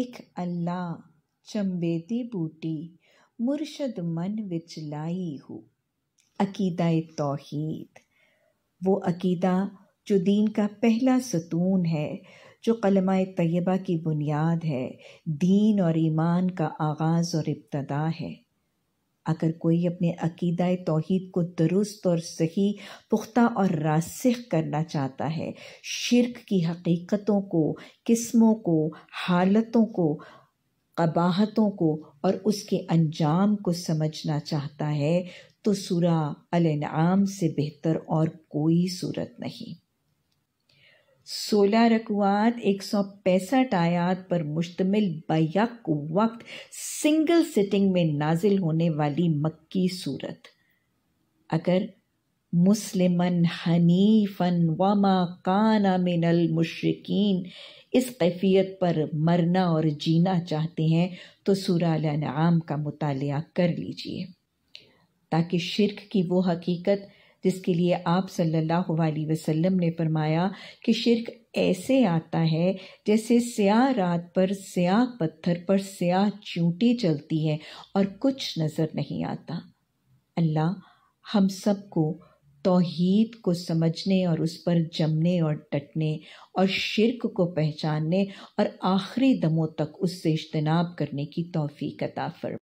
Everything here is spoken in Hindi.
इक अल्लाह चंबेदी बूटी मुर्शद मन विच लाई हो अकीदा तोहीद वो अकीदा जो दीन का पहला सतून है जो कलमा तयबा की बुनियाद है दीन और ईमान का आगाज़ और इब्तदा है अगर कोई अपने अकीदा तोहद को दुरुस्त और सही पुख्ता और रासख करना चाहता है शिरक की हकीकतों को किस्मों को हालतों को कबाहतों को और उसके अंजाम को समझना चाहता है तो सूरा अलनाम से बेहतर और कोई सूरत नहीं सोलह रकवात एक सौ पैंसठ आयात पर मुश्तमिल बक वक्त सिंगल सिटिंग में नाजिल होने वाली मक्की सूरत अगर मुस्लिमन हनीफन वमा काना मिनल मुशरकिन इस कैफियत पर मरना और जीना चाहते हैं तो सूर्य का मुताल कर लीजिए ताकि शिरक की वो हकीकत जिसके लिए आप सल्लल्लाहु अलैहि वसल्लम ने फरमाया कि शिरक ऐसे आता है जैसे स्याह रात पर स्याह पत्थर पर स्याह चूटी चलती है और कुछ नज़र नहीं आता अल्लाह हम सबको तोहद को समझने और उस पर जमने और डटने और शिरक को पहचानने और आखिरी दमों तक उससे इज्तनाब करने की तोफ़ी कताफर